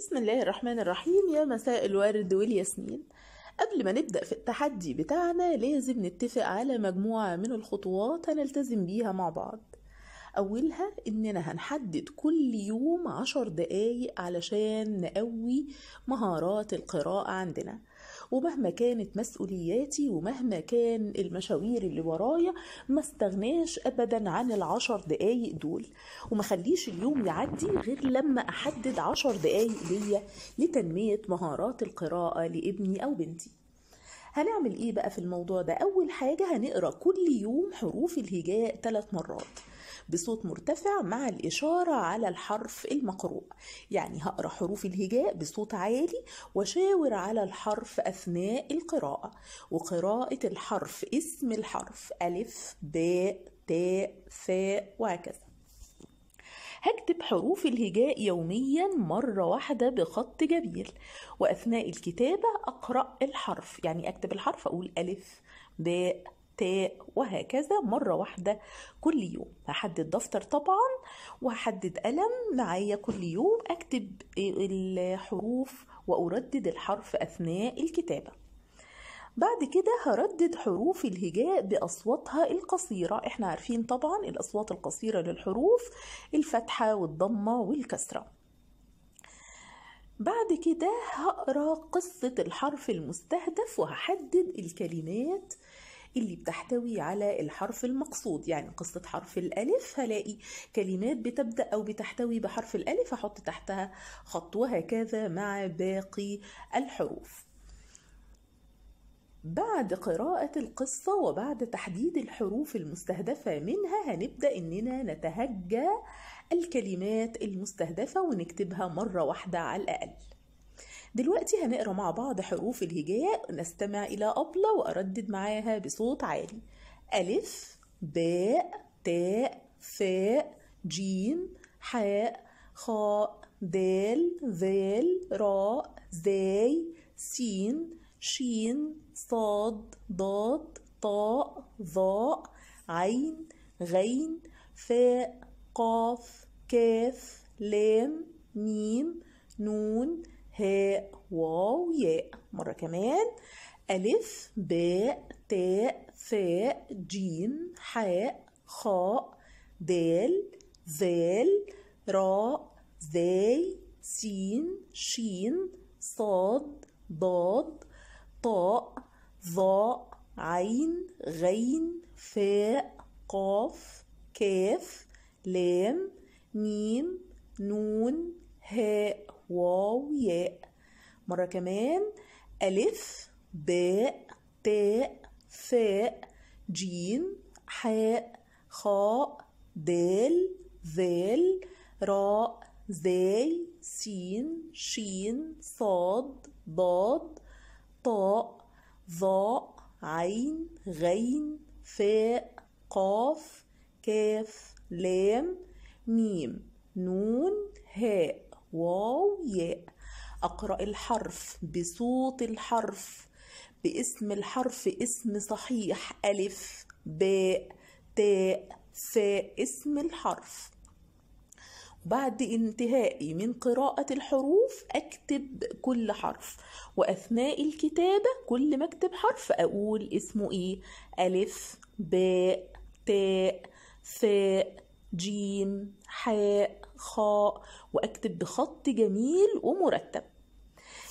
بسم الله الرحمن الرحيم يا مساء الورد والياسمين قبل ما نبدأ في التحدي بتاعنا لازم نتفق على مجموعة من الخطوات هنلتزم بيها مع بعض أولها إننا هنحدد كل يوم عشر دقايق علشان نقوي مهارات القراءة عندنا ومهما كانت مسؤولياتي ومهما كان المشاوير اللي ورايا ما استغناش ابدا عن العشر دقايق دول وما خليش اليوم يعدي غير لما احدد عشر دقايق ليا لتنميه مهارات القراءه لابني او بنتي هنعمل ايه بقى في الموضوع ده اول حاجه هنقرا كل يوم حروف الهجاء ثلاث مرات بصوت مرتفع مع الإشارة على الحرف المقروء يعني هقرأ حروف الهجاء بصوت عالي وشاور على الحرف أثناء القراءة وقراءة الحرف اسم الحرف ألف باء تاء ثاء وهكذا هكتب حروف الهجاء يوميا مرة واحدة بخط جميل وأثناء الكتابة أقرأ الحرف يعني أكتب الحرف أقول ألف باء تاء وهكذا مرة واحدة كل يوم هحدد دفتر طبعا وهحدد قلم معايا كل يوم أكتب الحروف وأردد الحرف أثناء الكتابة بعد كده هردد حروف الهجاء بأصواتها القصيرة احنا عارفين طبعا الأصوات القصيرة للحروف الفتحة والضمة والكسرة بعد كده هقرا قصة الحرف المستهدف وهحدد الكلمات اللي بتحتوي على الحرف المقصود يعني قصة حرف الألف هلاقي كلمات بتبدأ أو بتحتوي بحرف الألف هحط تحتها خط وهكذا مع باقي الحروف بعد قراءة القصة وبعد تحديد الحروف المستهدفة منها هنبدأ إننا نتهجى الكلمات المستهدفة ونكتبها مرة واحدة على الأقل دلوقتي هنقرا مع بعض حروف الهجاء نستمع إلى أبلة وأردد معاها بصوت عالي ألف باء تاء فاء جيم حاء خاء دال ذال راء زاي سين شين صاد ضاد طاء ظاء عين غين فاء قاف كاف لام ميم نون هاء واو ياء مرة كمان ألف باء تاء ثاء جيم حاء خاء دال ذال راء زاي سين شين صاد ضاد طاء ظاء عين غين فاء قاف كاف لام ميم نون هاء واو ياء مرة كمان ألف باء تاء فاء جيم حاء خاء دال ذال راء زاي سين شين صاد ضاد طاء ظاء عين غين فاء قاف كاف لام ميم نون هاء واو ياء أقرأ الحرف بصوت الحرف باسم الحرف اسم صحيح ألف باء تاء فاء اسم الحرف بعد انتهائي من قراءة الحروف أكتب كل حرف وأثناء الكتابة كل ما أكتب حرف أقول اسمه إيه ألف باء تاء ثاء جيم حاء خاء وأكتب بخط جميل ومرتب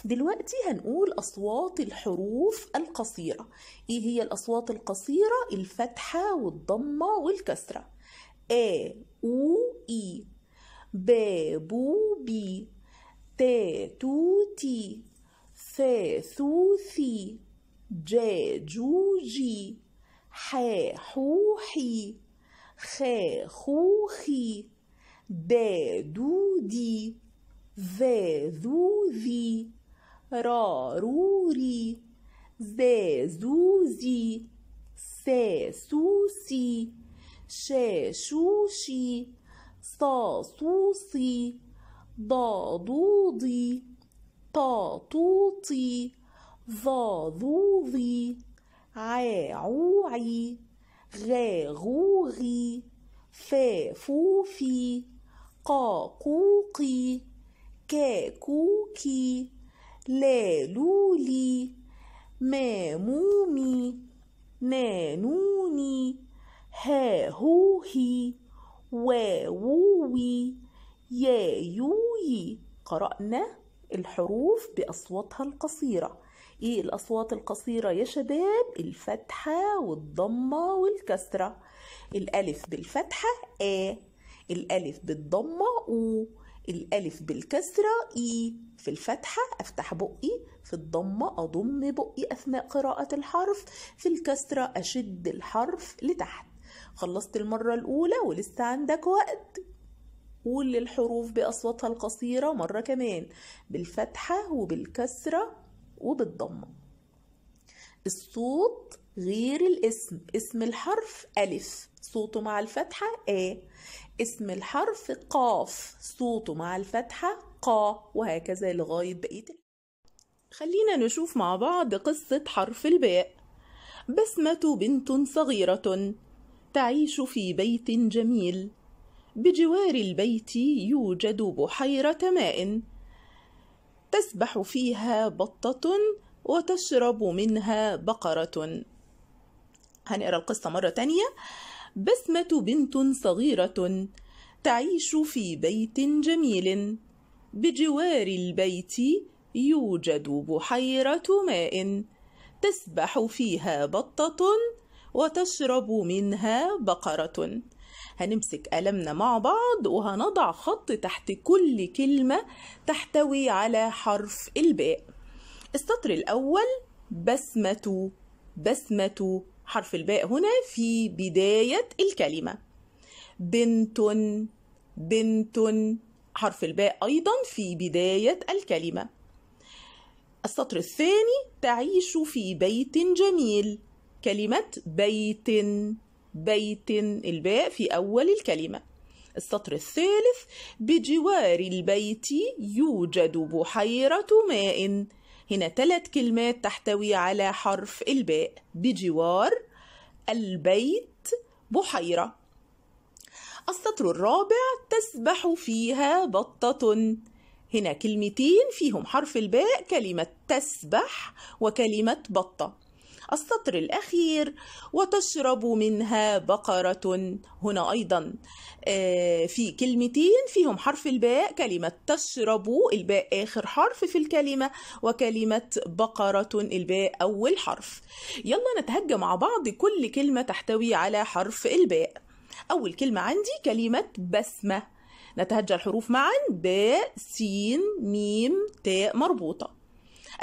دلوقتي هنقول أصوات الحروف القصيرة إيه هي الأصوات القصيرة الفتحة والضمة والكسرة آ أو إي بابوبي تاتوتي ثاثوثي جاجوجي تو خاخوخي ث ذاذوذي راروري زازوزي ساسوسي شاشوشي صاصوصي ضاضوضي طاطوطي ظاظوظي عاعوعي غاغوغي فافوفي قاقوقي كاكوكي لالولي مامومي نانوني هاهوهي ووي ييوي قرأنا الحروف بأصواتها القصيرة ايه الأصوات القصيرة يا شباب الفتحة والضمة والكسرة الألف بالفتحة آ الألف بالضمة أو الألف بالكسرة إي في الفتحة أفتح بقي في الضمة أضم بقي أثناء قراءة الحرف في الكسرة أشد الحرف لتحت خلصت المرة الأولى ولسه عندك وقت قول للحروف بأصواتها القصيرة مرة كمان بالفتحة وبالكسرة وبالضمة الصوت غير الاسم اسم الحرف ألف صوته مع الفتحة آ اسم الحرف قاف صوته مع الفتحة قا وهكذا لغاية بقية خلينا نشوف مع بعض قصة حرف الباء بسمة بنت صغيرة تعيش في بيت جميل بجوار البيت يوجد بحيرة ماء تسبح فيها بطة وتشرب منها بقرة هنقرا القصة مرة تانية بسمة بنت صغيرة تعيش في بيت جميل بجوار البيت يوجد بحيرة ماء تسبح فيها بطة وتشرب منها بقرة هنمسك قلمنا مع بعض وهنضع خط تحت كل كلمة تحتوي على حرف الباء السطر الأول بسمة بسمة حرف الباء هنا في بداية الكلمة بنت بنت حرف الباء أيضا في بداية الكلمة السطر الثاني تعيش في بيت جميل كلمة بيت بيت الباء في أول الكلمة السطر الثالث بجوار البيت يوجد بحيرة ماء هنا ثلاث كلمات تحتوي على حرف الباء بجوار البيت بحيرة السطر الرابع تسبح فيها بطة هنا كلمتين فيهم حرف الباء كلمة تسبح وكلمة بطة السطر الأخير وتشرب منها بقرة هنا أيضا آه، في كلمتين فيهم حرف الباء كلمة تشرب الباء آخر حرف في الكلمة وكلمة بقرة الباء أول حرف يلا نتهجى مع بعض كل كلمة تحتوي على حرف الباء أول كلمة عندي كلمة بسمة نتهجى الحروف معا باء سين ميم تاء مربوطة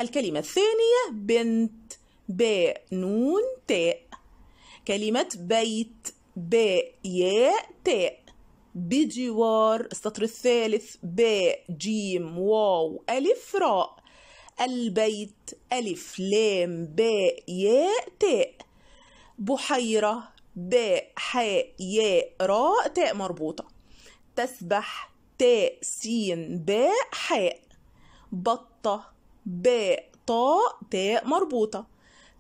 الكلمة الثانية بنت باء نون تاء كلمة بيت باء ياء تاء بجوار السطر الثالث باء جيم واو ألف راء البيت ألف لام باء ياء تاء بحيرة باء حاء ياء راء تاء مربوطة تسبح تاء سين باء حاء بطة باء طاء تاء مربوطة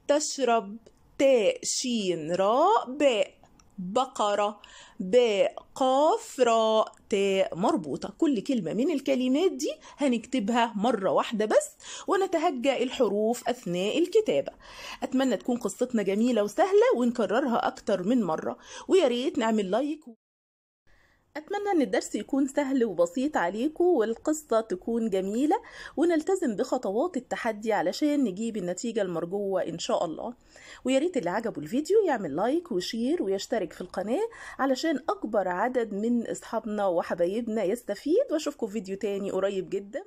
تشرب تاء شين راء باء بقرة باء قاف راء تاء مربوطة كل كلمة من الكلمات دي هنكتبها مرة واحدة بس ونتهجى الحروف أثناء الكتابة أتمنى تكون قصتنا جميلة وسهلة ونكررها أكتر من مرة وياريت نعمل لايك أتمنى أن الدرس يكون سهل وبسيط عليكم والقصة تكون جميلة ونلتزم بخطوات التحدي علشان نجيب النتيجة المرجوة إن شاء الله وياريت اللي عجبه الفيديو يعمل لايك وشير ويشترك في القناة علشان أكبر عدد من أصحابنا وحبايبنا يستفيد وأشوفكم في فيديو تاني قريب جدا